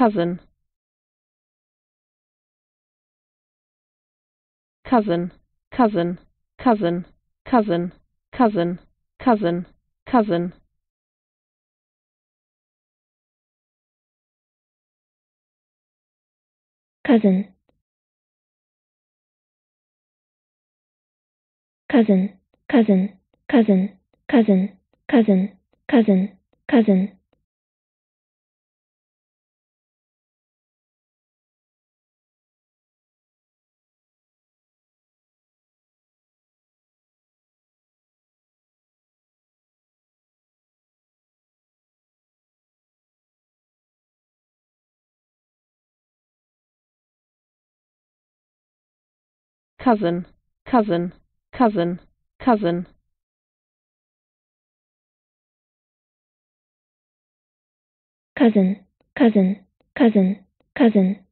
cousin cousin cousin cousin cousin cousin cousin cousin cousin cousin cousin cousin cousin cousin cousin cousin cousin, cousin, cousin, cousin. Cousin, cousin, cousin, cousin.